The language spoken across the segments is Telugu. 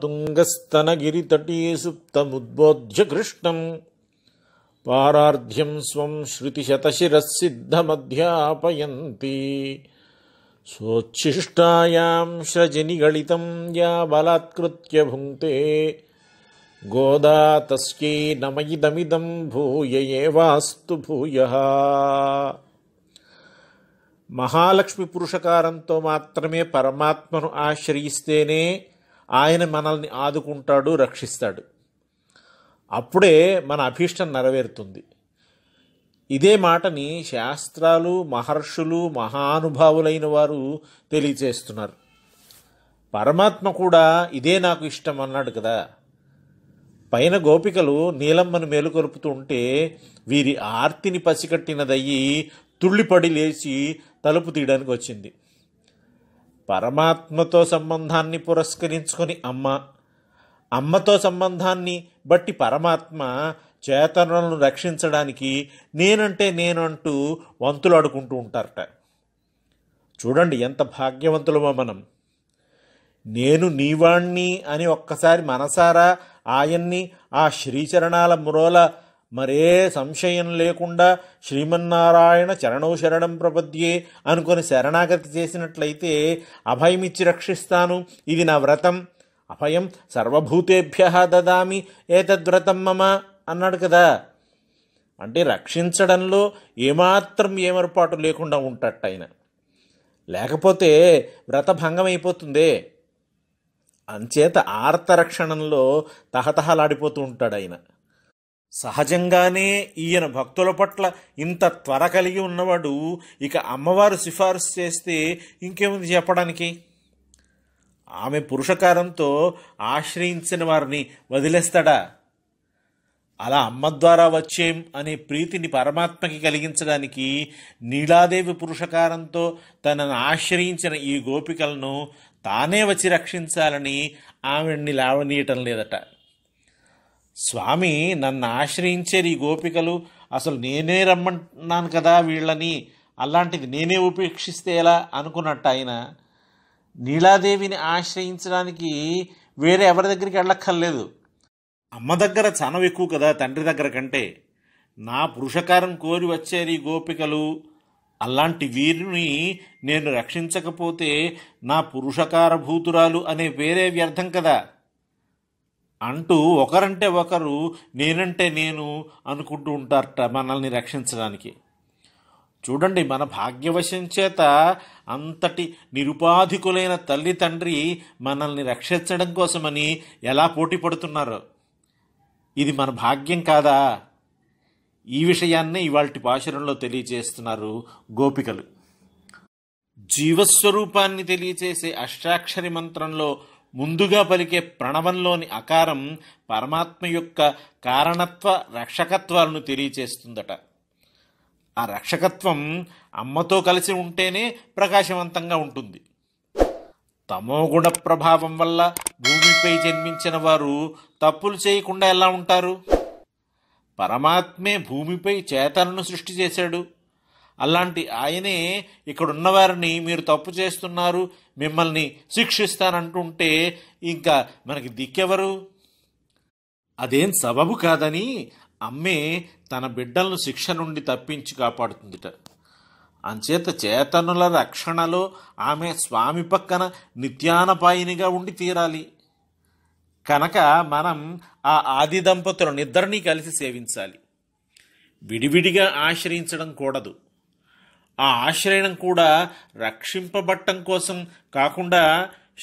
तुङ्गस्तनगिरितटीसुप्तमुद्बोध्य कृष्णम् पारार्ध्यम् स्वम् श्रुतिशतशिरः सिद्धमध्यापयन्ति स्वोच्छिष्टायां श्रजनिगळितम् या बलात्कृत्य भुङ्क्ते गोदा तस्यै नमयिदमिदम् भूय एवास्तु भूयः महालक्ष्मिपुरुषकारम् तो मात्र मे परमात्मनु ఆయన మనల్ని ఆదుకుంటాడు రక్షిస్తాడు అప్పుడే మన అభీష్టం నెరవేరుతుంది ఇదే మాటని శాస్త్రాలు మహర్షులు మహానుభావులైన వారు తెలియచేస్తున్నారు పరమాత్మ కూడా ఇదే నాకు ఇష్టం అన్నాడు కదా పైన గోపికలు నీలమ్మను మేలుకొలుపుతూ ఉంటే వీరి ఆర్తిని పసికట్టినదయ్యి తుళ్ళిపడి లేచి తలుపు తీయడానికి వచ్చింది పరమాత్మతో సంబంధాన్ని పురస్కరించుకొని అమ్మ అమ్మతో సంబంధాన్ని బట్టి పరమాత్మ చేతనలను రక్షించడానికి నేనంటే నేనంటూ వంతులు ఆడుకుంటూ ఉంటారట చూడండి ఎంత భాగ్యవంతులమో మనం నేను నీవాణ్ణి అని ఒక్కసారి మనసారా ఆయన్ని ఆ శ్రీచరణాల మురోల మరే సంశయం లేకుండా శ్రీమన్నారాయణ చరణో శరణం ప్రపద్యే అనుకుని శరణాగతి చేసినట్లయితే అభయమిచ్చి రక్షిస్తాను ఇది నా వ్రతం అభయం సర్వభూతేభ్య దదామి ఏతద్వ్రతం మమ అన్నాడు కదా అంటే రక్షించడంలో ఏమాత్రం ఏమరపాటు లేకుండా ఉంటట్టు ఆయన లేకపోతే వ్రతభంగం అయిపోతుందే అంచేత ఆర్తరక్షణంలో తహతహలాడిపోతూ ఉంటాడు ఆయన సహజంగానే ఈయన భక్తుల పట్ల ఇంత త్వర కలిగి ఉన్నవాడు ఇక అమ్మవారు సిఫార్సు చేస్తే ఇంకేముంది చెప్పడానికి ఆమె పురుషకారంతో ఆశ్రయించిన వారిని వదిలేస్తాడా అలా అమ్మ ద్వారా వచ్చేం అనే ప్రీతిని పరమాత్మకి కలిగించడానికి నీలాదేవి పురుషకారంతో తనను ఆశ్రయించిన ఈ గోపికలను తానే వచ్చి రక్షించాలని ఆమెని లావనీయటం లేదట స్వామి నన్ను ఆశ్రయించారు ఈ గోపికలు అసలు నేనే రమ్మన్నాను కదా వీళ్ళని అలాంటిది నేనే ఉపేక్షిస్తే ఎలా అనుకున్నట్టు ఆయన నీలాదేవిని ఆశ్రయించడానికి వేరే ఎవరి దగ్గరికి వెళ్ళక్కర్లేదు అమ్మ దగ్గర చనం ఎక్కువ కదా తండ్రి దగ్గర కంటే నా పురుషకారం కోరి వచ్చారు ఈ గోపికలు అలాంటి వీరిని నేను రక్షించకపోతే నా పురుషకార భూతురాలు అనే పేరే వ్యర్థం కదా అంటూ ఒకరంటే ఒకరు నేనంటే నేను అనుకుంటూ ఉంటారట మనల్ని రక్షించడానికి చూడండి మన భాగ్యవశం చేత అంతటి నిరుపాధికులైన తల్లి తండ్రి మనల్ని రక్షించడం కోసమని ఎలా పోటీ పడుతున్నారు ఇది మన భాగ్యం కాదా ఈ విషయాన్నే ఇవాళ పాశురంలో తెలియజేస్తున్నారు గోపికలు జీవస్వరూపాన్ని తెలియజేసే అష్టాక్షరి మంత్రంలో ముందుగా పలికే ప్రణవంలోని అకారం పరమాత్మ యొక్క కారణత్వ రక్షకత్వాలను తెలియచేస్తుందట ఆ రక్షకత్వం అమ్మతో కలిసి ఉంటేనే ప్రకాశవంతంగా ఉంటుంది తమోగుణ ప్రభావం వల్ల భూమిపై జన్మించిన వారు తప్పులు చేయకుండా ఎలా ఉంటారు పరమాత్మే భూమిపై చేతలను సృష్టి చేశాడు అలాంటి ఆయనే ఇక్కడ ఉన్నవారిని మీరు తప్పు చేస్తున్నారు మిమ్మల్ని శిక్షిస్తానంటుంటే ఇంకా మనకి దిక్కెవరు అదేం సబబు కాదని అమ్మే తన బిడ్డలను శిక్ష నుండి తప్పించి కాపాడుతుందిట అంచేత చేతనుల రక్షణలో ఆమె స్వామి పక్కన నిత్యానపాయినిగా ఉండి తీరాలి కనుక మనం ఆ ఆది దంపతులను ఇద్దరినీ కలిసి సేవించాలి విడివిడిగా ఆశ్రయించడం కూడదు ఆ ఆశ్రయణం కూడా రక్షింపబట్టం కోసం కాకుండా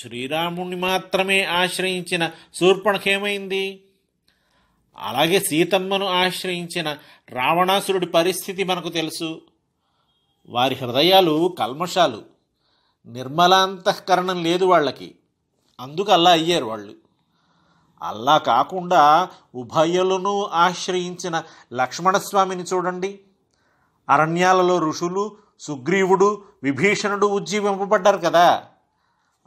శ్రీరాముణ్ణి మాత్రమే ఆశ్రయించిన శూర్పణకేమైంది అలాగే సీతమ్మను ఆశ్రయించిన రావణాసురుడి పరిస్థితి మనకు తెలుసు వారి హృదయాలు కల్మషాలు నిర్మలాంతఃకరణం లేదు వాళ్ళకి అందుకు అలా అయ్యారు వాళ్ళు అలా కాకుండా ఉభయలను ఆశ్రయించిన లక్ష్మణస్వామిని చూడండి అరణ్యాలలో ఋషులు సుగ్రీవుడు విభీషణుడు ఉజ్జీవింపబడ్డారు కదా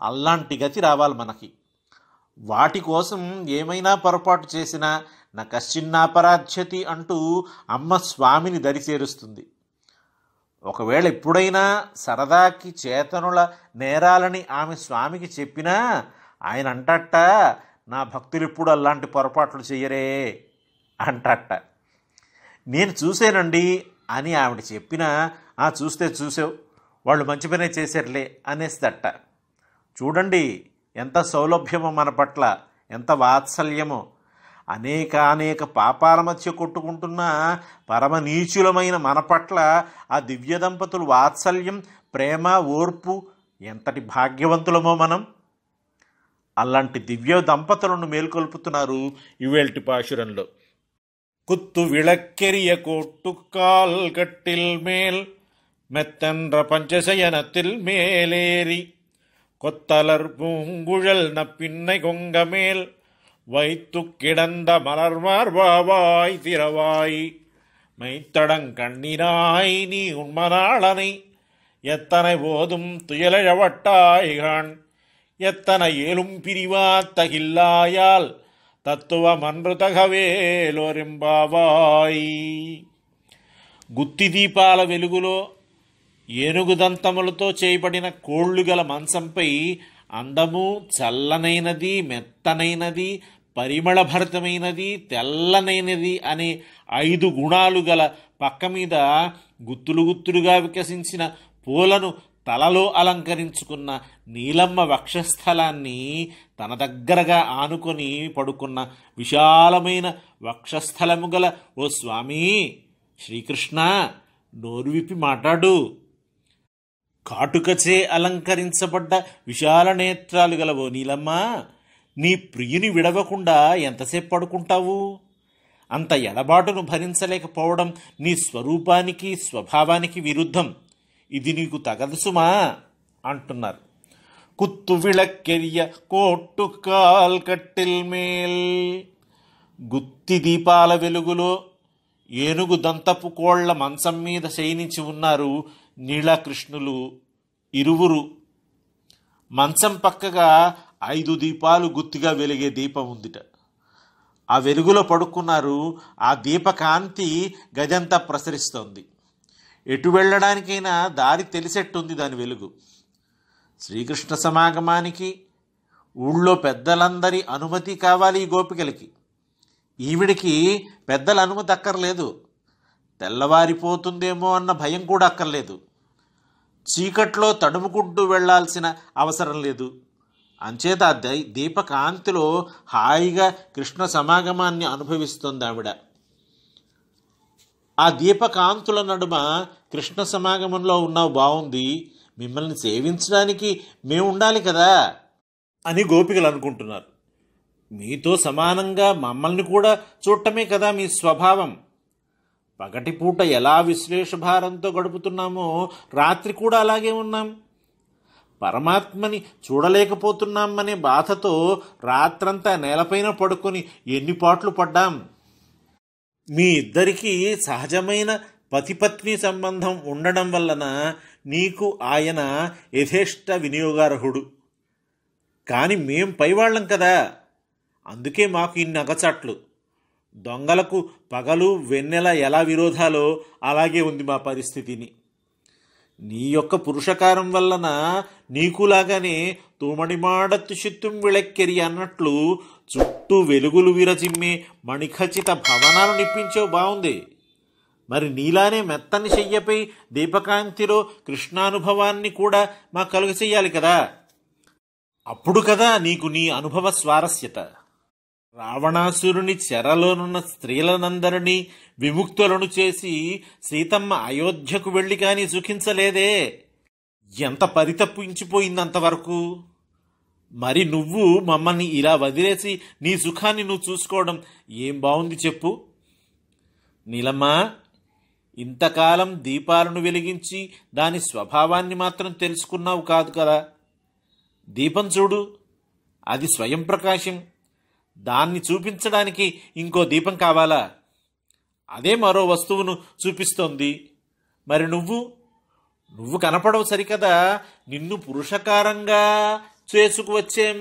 అలాంటి గతి రావాలి మనకి వాటి కోసం ఏమైనా పొరపాటు చేసినా నా కశ్చిన్నాపరాధ్యతి అంటూ అమ్మ స్వామిని దరిచేరుస్తుంది ఒకవేళ ఎప్పుడైనా సరదాకి చేతనుల నేరాలని ఆమె స్వామికి చెప్పినా ఆయన అంటట్ట నా భక్తులు ఎప్పుడు అలాంటి పొరపాట్లు చెయ్యరే అంటట్ట నేను చూసానండి అని ఆవిడ చెప్పినా ఆ చూస్తే చూసావు వాళ్ళు మంచి పనే చేశారులే అనేస్తట చూడండి ఎంత సౌలభ్యమో మన పట్ల ఎంత వాత్సల్యమో అనేక అనేక పాపాల మధ్య కొట్టుకుంటున్న పరమనీచులమైన మన పట్ల ఆ దివ్య దంపతులు వాత్సల్యం ప్రేమ ఓర్పు ఎంతటి భాగ్యవంతులమో మనం అలాంటి దివ్య దంపతులను మేల్కొల్పుతున్నారు ఇవేల్టి పాశురంలో కుత్తు విళక్కెరియ కొట్టుకాల్ కట్టిల్ మేల్ மெத்தன்ற பஞ்சசயனத்தில் மேலேறி கொத்தலர் பூங்குழல் நப்பின்னை கொங்க மேல் வைத்து கிடந்த வாவாய் திரவாய் மைத்தடங் கண்ணினாய் நீ உண்மனாளனை எத்தனை போதும் துயலழவட்டாய்கான் எத்தனை ஏலும் பிரிவா பிரிவாத்தகில்லாயால் தத்துவமன்று தகவேலொரும்பாவாய் குத்தி தீபால வெலுகுலோ ఏనుగుదంతములతో చేయబడిన కోళ్లు గల మంచంపై అందము చల్లనైనది మెత్తనైనది పరిమళభరితమైనది తెల్లనైనది అనే ఐదు గుణాలు గల పక్క మీద గుత్తులు గుత్తులుగా వికసించిన పూలను తలలో అలంకరించుకున్న నీలమ్మ వక్షస్థలాన్ని తన దగ్గరగా ఆనుకొని పడుకున్న విశాలమైన వక్షస్థలము గల ఓ స్వామి శ్రీకృష్ణ నోరు విప్పి మాట్లాడు కాటుకచే అలంకరించబడ్డ విశాల నేత్రాలు గలవో నీలమ్మ నీ ప్రియుని విడవకుండా ఎంతసేపు పడుకుంటావు అంత ఎడబాటును భరించలేకపోవడం నీ స్వరూపానికి స్వభావానికి విరుద్ధం ఇది నీకు తగదు సుమా అంటున్నారు కుత్తు விளக்கெரிய కోట్టు కాల్కట్టిల్ మేల్ గుత్తి దీపాల వెలుగులో ఏనుగు దంతపు కోళ్ల మంచం మీద శయనించి ఉన్నారు నీళకృష్ణులు ఇరువురు మంచం పక్కగా ఐదు దీపాలు గుత్తిగా వెలిగే దీపం ఉందిట ఆ వెలుగులో పడుకున్నారు ఆ దీపకాంతి గజంతా ప్రసరిస్తోంది ఎటు వెళ్ళడానికైనా దారి తెలిసెట్టుంది దాని వెలుగు శ్రీకృష్ణ సమాగమానికి ఊళ్ళో పెద్దలందరి అనుమతి కావాలి ఈ గోపికలకి ఈవిడికి పెద్దల అనుమతి అక్కర్లేదు తెల్లవారిపోతుందేమో అన్న భయం కూడా అక్కర్లేదు చీకట్లో తడుముకుంటూ వెళ్లాల్సిన అవసరం లేదు అంచేత దై దీపకాంతిలో హాయిగా కృష్ణ సమాగమాన్ని అనుభవిస్తుంది ఆవిడ ఆ దీపకాంతుల నడుమ కృష్ణ సమాగమంలో ఉన్నావు బాగుంది మిమ్మల్ని సేవించడానికి మేము ఉండాలి కదా అని గోపికలు అనుకుంటున్నారు మీతో సమానంగా మమ్మల్ని కూడా చూడటమే కదా మీ స్వభావం పగటిపూట ఎలా విశ్లేష భారంతో గడుపుతున్నామో రాత్రి కూడా అలాగే ఉన్నాం పరమాత్మని చూడలేకపోతున్నామనే బాధతో రాత్రంతా నేలపైన పడుకొని ఎన్ని పాట్లు పడ్డాం మీ ఇద్దరికీ సహజమైన పతిపత్ని సంబంధం ఉండడం వలన నీకు ఆయన యథేష్ట వినియోగార్హుడు కానీ మేం పైవాళ్ళం కదా అందుకే మాకు ఇన్ని అగచాట్లు దొంగలకు పగలు వెన్నెల ఎలా విరోధాలో అలాగే ఉంది మా పరిస్థితిని నీ యొక్క పురుషకారం వలన నీకులాగానే తూమణిమాడత్తు చిత్తుం విళక్కెరి అన్నట్లు చుట్టూ వెలుగులు విరజిమ్మే మణిఖచిత భవనాలు నిప్పించావు బాగుంది మరి నీలానే మెత్తని చెయ్యపై దీపకాంతిలో కృష్ణానుభవాన్ని కూడా మా కలుగ చెయ్యాలి కదా అప్పుడు కదా నీకు నీ అనుభవ స్వారస్యత రావణాసురుని చెరలోనున్న స్త్రీలనందరినీ విముక్తులను చేసి సీతమ్మ అయోధ్యకు వెళ్ళి కాని సుఖించలేదే ఎంత పరితప్పించిపోయిందంతవరకు మరి నువ్వు మమ్మల్ని ఇలా వదిలేసి నీ సుఖాన్ని నువ్వు చూసుకోవడం ఏం బాగుంది చెప్పు నీలమ్మా ఇంతకాలం దీపాలను వెలిగించి దాని స్వభావాన్ని మాత్రం తెలుసుకున్నావు కాదు కదా దీపం చూడు అది స్వయం ప్రకాశం దాన్ని చూపించడానికి ఇంకో దీపం కావాలా అదే మరో వస్తువును చూపిస్తోంది మరి నువ్వు నువ్వు కనపడవు సరికదా నిన్ను పురుషకారంగా చేసుకువచ్చేం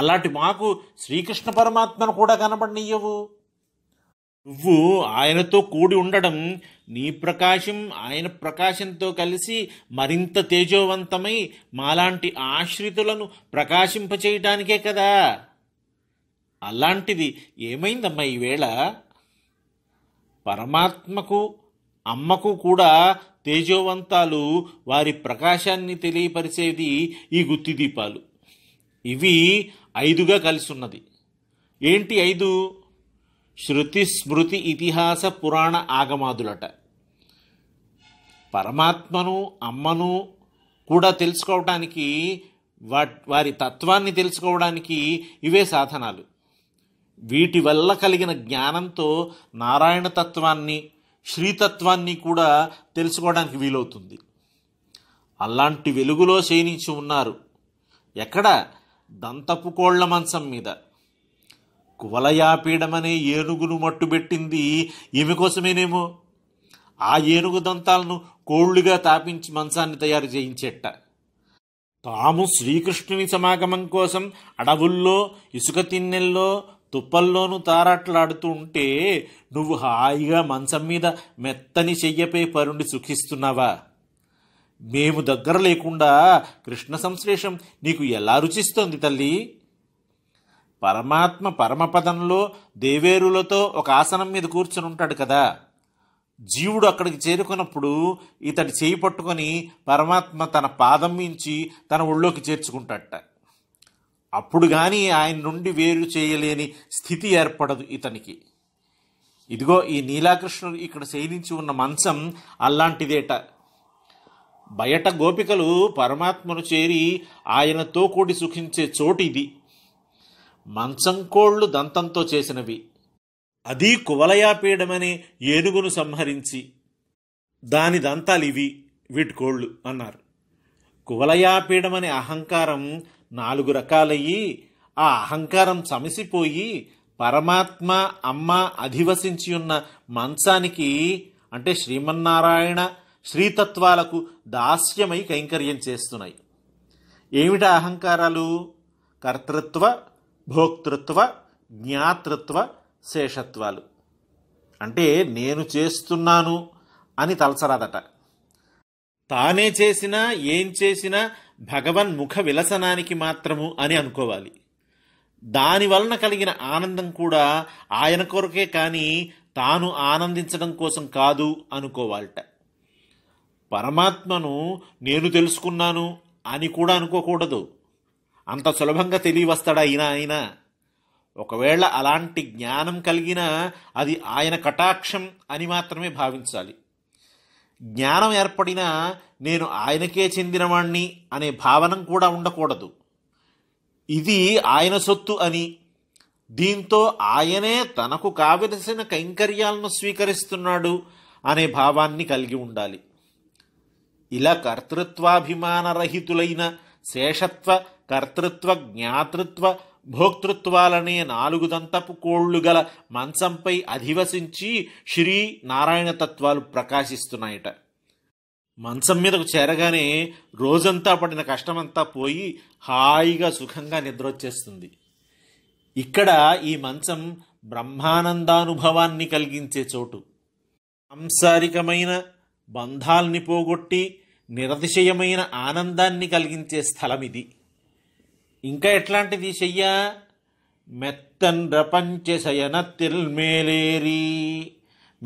అలాంటి మాకు శ్రీకృష్ణ పరమాత్మను కూడా కనబడినయ్యవు నువ్వు ఆయనతో కూడి ఉండడం నీ ప్రకాశం ఆయన ప్రకాశంతో కలిసి మరింత తేజోవంతమై మాలాంటి ఆశ్రితులను ప్రకాశింపచేయటానికే కదా అలాంటిది ఏమైందమ్మా ఈవేళ పరమాత్మకు అమ్మకు కూడా తేజోవంతాలు వారి ప్రకాశాన్ని తెలియపరిచేది ఈ గుత్తి దీపాలు ఇవి ఐదుగా కలిసి ఉన్నది ఏంటి ఐదు శృతి స్మృతి ఇతిహాస పురాణ ఆగమాదులట పరమాత్మను అమ్మను కూడా తెలుసుకోవడానికి వా వారి తత్వాన్ని తెలుసుకోవడానికి ఇవే సాధనాలు వీటి వల్ల కలిగిన జ్ఞానంతో నారాయణ తత్వాన్ని శ్రీతత్వాన్ని కూడా తెలుసుకోవడానికి వీలవుతుంది అలాంటి వెలుగులో శయనించి ఉన్నారు ఎక్కడ దంతపు కోళ్ల మంచం మీద కువలయాపీడమనే ఏనుగును మట్టుబెట్టింది ఈమె కోసమేనేమో ఆ ఏనుగు దంతాలను కోళ్లుగా తాపించి మంచాన్ని తయారు చేయించేట తాము శ్రీకృష్ణుని సమాగమం కోసం అడవుల్లో ఇసుక తిన్నెల్లో తుప్పల్లోనూ తారాట్లాడుతూ ఉంటే నువ్వు హాయిగా మంచం మీద మెత్తని చెయ్యపై పరుండి సుఖిస్తున్నావా మేము దగ్గర లేకుండా కృష్ణ సంశ్లేషం నీకు ఎలా రుచిస్తోంది తల్లి పరమాత్మ పరమపదంలో దేవేరులతో ఒక ఆసనం మీద కూర్చుని ఉంటాడు కదా జీవుడు అక్కడికి చేరుకున్నప్పుడు ఇతడి చేయి పట్టుకొని పరమాత్మ తన పాదం మించి తన ఒళ్ళోకి చేర్చుకుంటాడట అప్పుడు కానీ ఆయన నుండి వేరు చేయలేని స్థితి ఏర్పడదు ఇతనికి ఇదిగో ఈ నీలాకృష్ణుడు ఇక్కడ శయనించి ఉన్న మంచం అలాంటిదేట బయట గోపికలు పరమాత్మను చేరి ఆయనతో కూడి సుఖించే ఇది మంచంకోళ్లు దంతంతో చేసినవి అది కువలయాపీడమనే ఏనుగును సంహరించి దాని దంతాలివి కోళ్ళు అన్నారు కువలయాపీడమనే అహంకారం నాలుగు రకాలయ్యి ఆ అహంకారం సమసిపోయి పరమాత్మ అమ్మ అధివసించి ఉన్న మంచానికి అంటే శ్రీమన్నారాయణ శ్రీతత్వాలకు దాస్యమై కైంకర్యం చేస్తున్నాయి ఏమిటా అహంకారాలు కర్తృత్వ భోక్తృత్వ జ్ఞాతృత్వ శేషత్వాలు అంటే నేను చేస్తున్నాను అని తలసరాదట తానే చేసినా ఏం చేసినా భగవన్ ముఖ విలసనానికి మాత్రము అని అనుకోవాలి దాని వలన కలిగిన ఆనందం కూడా ఆయన కొరకే కానీ తాను ఆనందించడం కోసం కాదు అనుకోవాలట పరమాత్మను నేను తెలుసుకున్నాను అని కూడా అనుకోకూడదు అంత సులభంగా తెలియవస్తాడా ఈయన ఆయన ఒకవేళ అలాంటి జ్ఞానం కలిగినా అది ఆయన కటాక్షం అని మాత్రమే భావించాలి జ్ఞానం ఏర్పడినా నేను ఆయనకే చెందినవాణ్ణి అనే భావన కూడా ఉండకూడదు ఇది ఆయన సొత్తు అని దీంతో ఆయనే తనకు కావలసిన కైంకర్యాలను స్వీకరిస్తున్నాడు అనే భావాన్ని కలిగి ఉండాలి ఇలా కర్తృత్వాభిమానరహితులైన శేషత్వ కర్తృత్వ జ్ఞాతృత్వ భోక్తృత్వాలనే నాలుగు దంతపు కోళ్లు గల మంచంపై అధివసించి శ్రీ నారాయణ తత్వాలు ప్రకాశిస్తున్నాయట మంచం మీదకు చేరగానే రోజంతా పడిన కష్టమంతా పోయి హాయిగా సుఖంగా నిద్రొచ్చేస్తుంది ఇక్కడ ఈ మంచం బ్రహ్మానందానుభవాన్ని కలిగించే చోటు సాంసారికమైన బంధాల్ని పోగొట్టి నిరతిశయమైన ఆనందాన్ని కలిగించే స్థలమిది ఇంకా ఎట్లాంటిది చెయ్యా మెత్తన్ పంచశయన తిల్మేలేరి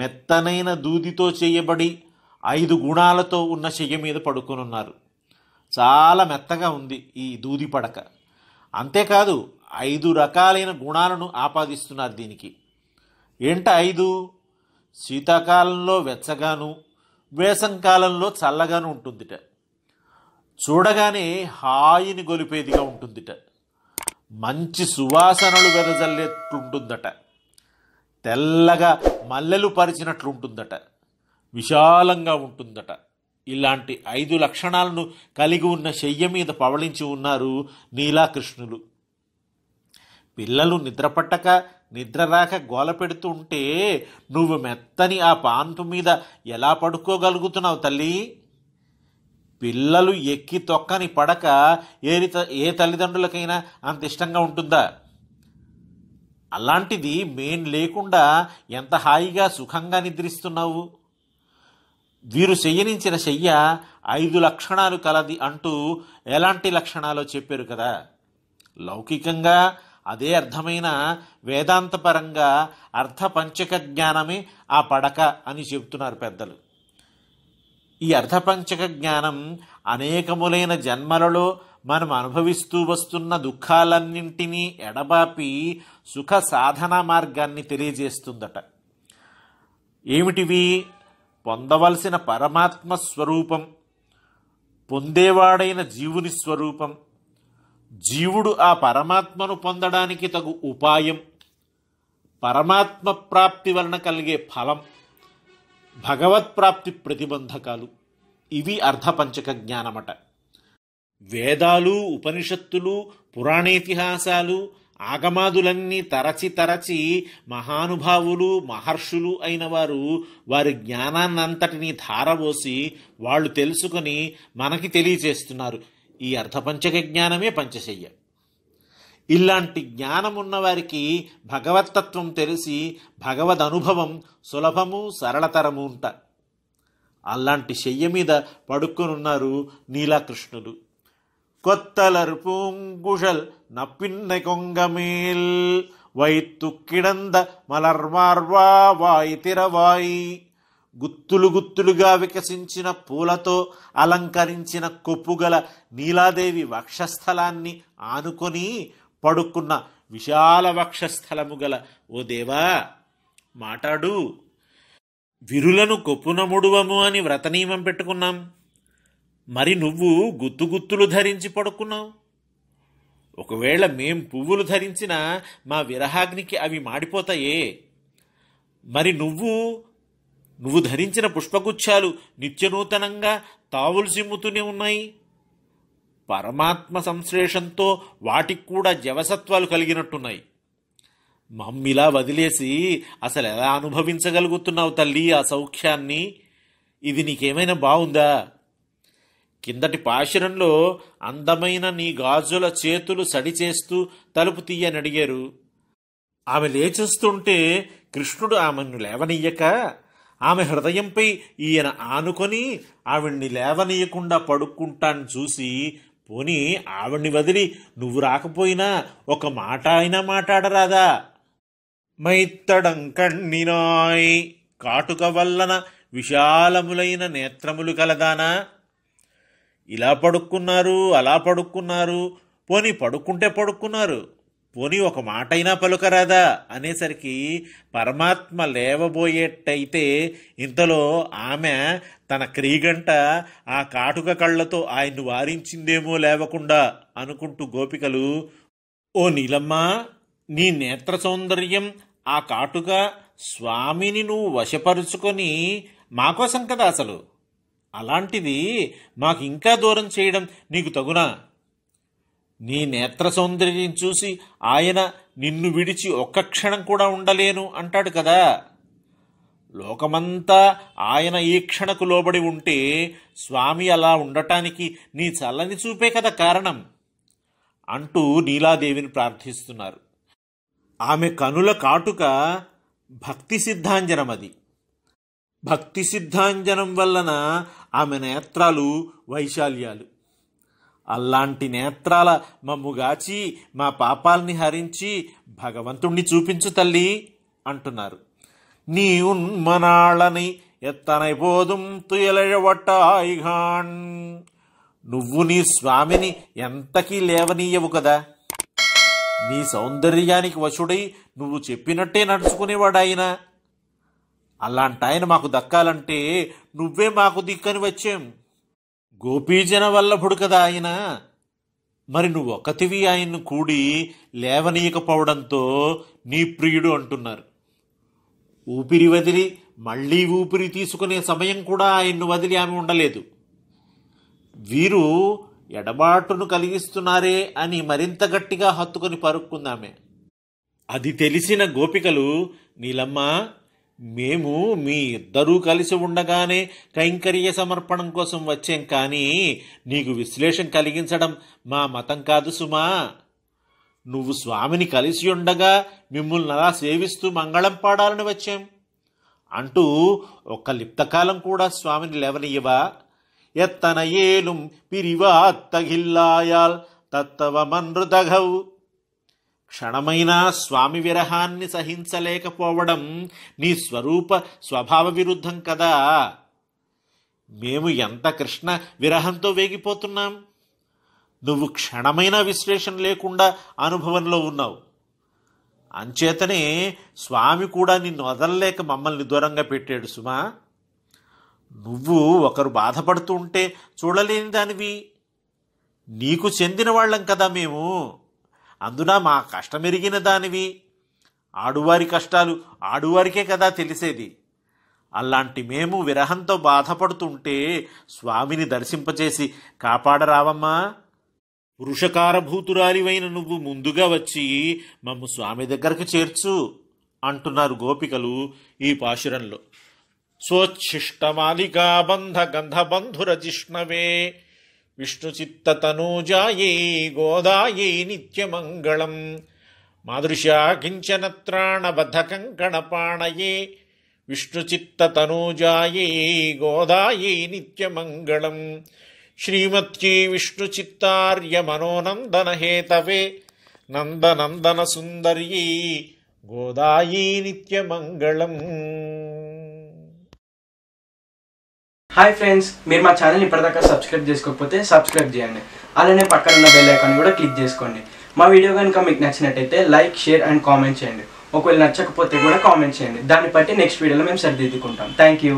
మెత్తనైన దూదితో చేయబడి ఐదు గుణాలతో ఉన్న చెయ్య మీద పడుకొనున్నారు చాలా మెత్తగా ఉంది ఈ దూది పడక అంతేకాదు ఐదు రకాలైన గుణాలను ఆపాదిస్తున్నారు దీనికి ఏంట ఐదు శీతాకాలంలో వెచ్చగాను వేసంకాలంలో చల్లగాను ఉంటుందిట చూడగానే హాయిని గొలిపేదిగా ఉంటుందిట మంచి సువాసనలు వెదజల్లేట్లుంటుందట తెల్లగా మల్లెలు పరిచినట్లుంటుందట విశాలంగా ఉంటుందట ఇలాంటి ఐదు లక్షణాలను కలిగి ఉన్న శయ్య మీద పవళించి ఉన్నారు నీలాకృష్ణులు పిల్లలు నిద్రపట్టక నిద్ర రాక గోల పెడుతుంటే నువ్వు మెత్తని ఆ పాన్పు మీద ఎలా పడుకోగలుగుతున్నావు తల్లి పిల్లలు ఎక్కి తొక్కని పడక ఏ ఏ తల్లిదండ్రులకైనా అంత ఇష్టంగా ఉంటుందా అలాంటిది మేం లేకుండా ఎంత హాయిగా సుఖంగా నిద్రిస్తున్నావు వీరు శయ్యనించిన శయ్య ఐదు లక్షణాలు కలది అంటూ ఎలాంటి లక్షణాలో చెప్పారు కదా లౌకికంగా అదే అర్థమైన వేదాంతపరంగా అర్థపంచక జ్ఞానమే ఆ పడక అని చెబుతున్నారు పెద్దలు ఈ అర్థపంచక జ్ఞానం అనేకములైన జన్మలలో మనం అనుభవిస్తూ వస్తున్న దుఃఖాలన్నింటినీ ఎడబాపి సుఖ సాధన మార్గాన్ని తెలియజేస్తుందట ఏమిటివి పొందవలసిన పరమాత్మ స్వరూపం పొందేవాడైన జీవుని స్వరూపం జీవుడు ఆ పరమాత్మను పొందడానికి తగు ఉపాయం పరమాత్మ ప్రాప్తి వలన కలిగే ఫలం భగవత్ప్రాప్తి ప్రతిబంధకాలు ఇవి అర్ధపంచక జ్ఞానమట వేదాలు ఉపనిషత్తులు పురాణేతిహాసాలు ఆగమాదులన్నీ తరచి తరచి మహానుభావులు మహర్షులు అయిన వారు వారి జ్ఞానాన్నంతటినీ ధారవోసి వాళ్ళు తెలుసుకొని మనకి తెలియచేస్తున్నారు ఈ అర్ధపంచక జ్ఞానమే పంచశయ్య ఇలాంటి జ్ఞానం ఉన్నవారికి భగవతత్వం తెలిసి భగవద్ అనుభవం సులభము సరళతరము ఉంట అలాంటి శయ్య మీద పడుకునున్నారు నీలాకృష్ణుడు கொத்தலர் பூங்குழல் நப்பின்னை கொங்கமேல் வைத்து கிடந்த మలర్ వాయి తిరవాయి గుత్తులు గుత్తులుగా వికసించిన పూలతో అలంకరించిన కొప్పుగల నీలాదేవి వక్షస్థలాన్ని ఆనుకొని పడుకున్న విశాల వక్షస్థలము గల ఓ దేవా మాటాడు విరులను కొప్పునముడువము అని వ్రతనియమం పెట్టుకున్నాం మరి నువ్వు గుత్తుగుత్తులు ధరించి పడుకున్నావు ఒకవేళ మేం పువ్వులు ధరించిన మా విరహాగ్నికి అవి మాడిపోతాయే మరి నువ్వు నువ్వు ధరించిన పుష్పగుచ్చాలు నిత్యనూతనంగా తావులు చిమ్ముతూనే ఉన్నాయి పరమాత్మ సంశ్లేషంతో వాటికి కూడా జవసత్వాలు కలిగినట్టున్నాయి మమ్మిలా వదిలేసి అసలు ఎలా అనుభవించగలుగుతున్నావు తల్లి ఆ సౌఖ్యాన్ని ఇది నీకేమైనా బాగుందా కిందటి పాశురంలో అందమైన నీ గాజుల చేతులు సడిచేస్తూ తలుపు తీయని అడిగారు ఆమె లేచేస్తుంటే కృష్ణుడు ఆమెను లేవనీయక ఆమె హృదయంపై ఈయన ఆనుకొని ఆవిడ్ని లేవనీయకుండా పడుక్కుంటాను చూసి పోనీ ఆవిడ్ని వదిలి నువ్వు రాకపోయినా ఒక మాట అయినా మాట్లాడరాదా మైత్తడం కണ്ణినాయ్ కాటుక వల్లన విశాలములైన నేత్రములు కలదానా ఇలా పడుక్కున్నారు అలా పడుక్కున్నారు పోని పడుక్కుంటే పడుక్కున్నారు పోనీ ఒక మాట అయినా పలుకరాదా అనేసరికి పరమాత్మ లేవబోయేట్టయితే ఇంతలో ఆమె తన క్రీగంట ఆ కాటుక కళ్ళతో ఆయన్ను వారించిందేమో లేవకుండా అనుకుంటూ గోపికలు ఓ నీలమ్మా నీ నేత్ర సౌందర్యం ఆ కాటుక స్వామిని నువ్వు వశపరుచుకొని మాకోసం కదా అసలు అలాంటిది మాకు ఇంకా దూరం చేయడం నీకు తగునా నీ నేత్ర సౌందర్యం చూసి ఆయన నిన్ను విడిచి ఒక్క క్షణం కూడా ఉండలేను అంటాడు కదా లోకమంతా ఆయన ఈక్షణకు లోబడి ఉంటే స్వామి అలా ఉండటానికి నీ చల్లని చూపే కదా కారణం అంటూ నీలాదేవిని ప్రార్థిస్తున్నారు ఆమె కనుల కాటుక భక్తి సిద్ధాంజనం అది భక్తి సిద్ధాంజనం వలన ఆమె నేత్రాలు వైశాల్యాలు అలాంటి నేత్రాల మమ్ముగాచి మా పాపాల్ని హరించి భగవంతుణ్ణి చూపించు తల్లి అంటున్నారు నీ ఉన్మనాళని ఎత్తనైపోదుం తుయలవటాయిఘాన్ నువ్వు నీ స్వామిని ఎంతకీ లేవనీయవు కదా నీ సౌందర్యానికి వశుడై నువ్వు చెప్పినట్టే అలాంటి ఆయన మాకు దక్కాలంటే నువ్వే మాకు దిక్కని వచ్చాం గోపీజన వల్లభుడు కదా ఆయన మరి నువ్వు ఒకతివి ఆయన్ను కూడి లేవనీయకపోవడంతో నీ ప్రియుడు అంటున్నారు ఊపిరి వదిలి మళ్ళీ ఊపిరి తీసుకునే సమయం కూడా ఆయన్ను వదిలి ఆమె ఉండలేదు వీరు ఎడబాటును కలిగిస్తున్నారే అని మరింత గట్టిగా హత్తుకొని పరుక్కుందామే అది తెలిసిన గోపికలు నీలమ్మ మేము మీ ఇద్దరూ కలిసి ఉండగానే కైంకర్య సమర్పణం కోసం వచ్చాం కానీ నీకు విశ్లేషం కలిగించడం మా మతం కాదు సుమా నువ్వు స్వామిని కలిసి ఉండగా మిమ్మల్ని అలా సేవిస్తూ మంగళం పాడాలని వచ్చాం అంటూ ఒక లిప్తకాలం కూడా స్వామిని లేవనియ్యవా ఎత్తన ఏలుం పిరివాత్తగిల్లాయాల్ తత్తవమన్రుదఘవు క్షణమైనా స్వామి విరహాన్ని సహించలేకపోవడం నీ స్వరూప స్వభావ విరుద్ధం కదా మేము ఎంత కృష్ణ విరహంతో వేగిపోతున్నాం నువ్వు క్షణమైన విశ్లేషణ లేకుండా అనుభవంలో ఉన్నావు అంచేతనే స్వామి కూడా నిన్ను వదలలేక మమ్మల్ని దూరంగా పెట్టాడు సుమా నువ్వు ఒకరు బాధపడుతూ ఉంటే చూడలేని దానివి నీకు చెందిన వాళ్ళం కదా మేము అందున మా కష్టమెరిగిన దానివి ఆడువారి కష్టాలు ఆడువారికే కదా తెలిసేది అలాంటి మేము విరహంతో బాధపడుతుంటే స్వామిని దర్శింపచేసి కాపాడరావమ్మా వృషకారభూతురాలివైన నువ్వు ముందుగా వచ్చి మమ్ము స్వామి దగ్గరకు చేర్చు అంటున్నారు గోపికలు ఈ పాశురంలో స్వచ్ఛిష్టమాలిగా బంధ గంధబంధుర జిష్ణవే विष्णुचित्ततनुजायै गोदायै नित्यमङ्गलम् मादृशा किञ्चनत्राणबधकङ्कणपाणये विष्णुचित्ततनुजायै गोदायै नित्यमङ्गलम् श्रीमत्यै विष्णुचित्तार्यमनोनन्दनहेतवे नन्दनन्दनसुन्दर्यै गोदायै नित्यमङ्गलम् హాయ్ ఫ్రెండ్స్ మీరు మా ఛానల్ ఇప్పటిదాకా సబ్స్క్రైబ్ చేసుకోకపోతే సబ్స్క్రైబ్ చేయండి అలానే పక్కన ఉన్న బెల్ ఐకాన్ కూడా క్లిక్ చేసుకోండి మా వీడియో కనుక మీకు నచ్చినట్టయితే లైక్ షేర్ అండ్ కామెంట్ చేయండి ఒకవేళ నచ్చకపోతే కూడా కామెంట్ చేయండి దాన్ని బట్టి నెక్స్ట్ వీడియోలో మేము సరిదిద్దుకుంటాం థ్యాంక్ యూ